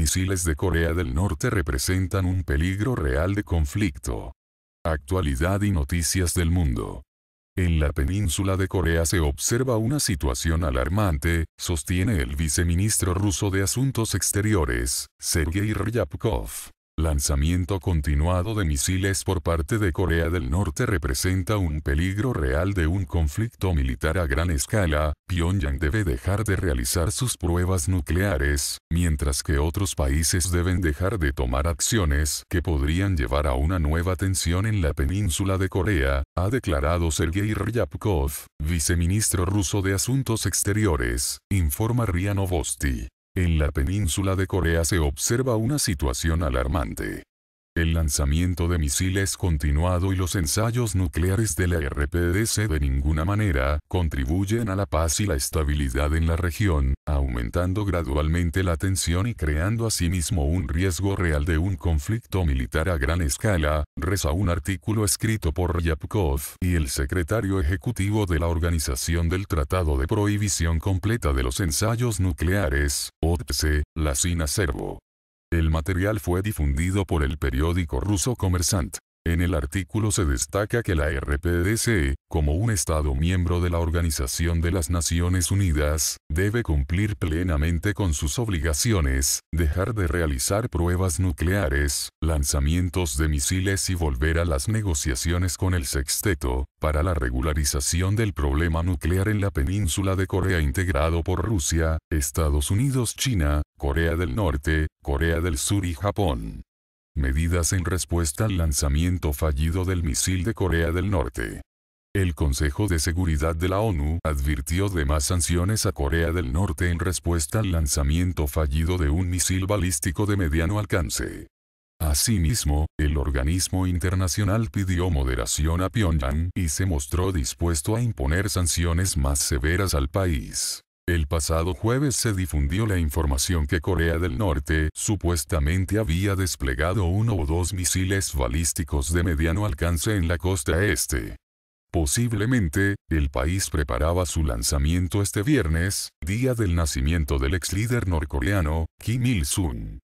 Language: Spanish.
misiles de Corea del Norte representan un peligro real de conflicto. Actualidad y noticias del mundo. En la península de Corea se observa una situación alarmante, sostiene el viceministro ruso de Asuntos Exteriores, Sergei Ryabkov lanzamiento continuado de misiles por parte de Corea del Norte representa un peligro real de un conflicto militar a gran escala, Pyongyang debe dejar de realizar sus pruebas nucleares, mientras que otros países deben dejar de tomar acciones que podrían llevar a una nueva tensión en la península de Corea, ha declarado Sergei Ryabkov, viceministro ruso de Asuntos Exteriores, informa Ria Novosti. En la península de Corea se observa una situación alarmante el lanzamiento de misiles continuado y los ensayos nucleares de la RPDC de ninguna manera contribuyen a la paz y la estabilidad en la región, aumentando gradualmente la tensión y creando asimismo un riesgo real de un conflicto militar a gran escala, reza un artículo escrito por Yapkov y el secretario ejecutivo de la Organización del Tratado de Prohibición Completa de los Ensayos Nucleares, OTC, la Servo. El material fue difundido por el periódico ruso Comersant. En el artículo se destaca que la RPDC, como un Estado miembro de la Organización de las Naciones Unidas, debe cumplir plenamente con sus obligaciones, dejar de realizar pruebas nucleares, lanzamientos de misiles y volver a las negociaciones con el sexteto, para la regularización del problema nuclear en la península de Corea integrado por Rusia, Estados Unidos, China, Corea del Norte, Corea del Sur y Japón medidas en respuesta al lanzamiento fallido del misil de Corea del Norte. El Consejo de Seguridad de la ONU advirtió de más sanciones a Corea del Norte en respuesta al lanzamiento fallido de un misil balístico de mediano alcance. Asimismo, el organismo internacional pidió moderación a Pyongyang y se mostró dispuesto a imponer sanciones más severas al país. El pasado jueves se difundió la información que Corea del Norte supuestamente había desplegado uno o dos misiles balísticos de mediano alcance en la costa este. Posiblemente, el país preparaba su lanzamiento este viernes, día del nacimiento del ex líder norcoreano, Kim Il-sung.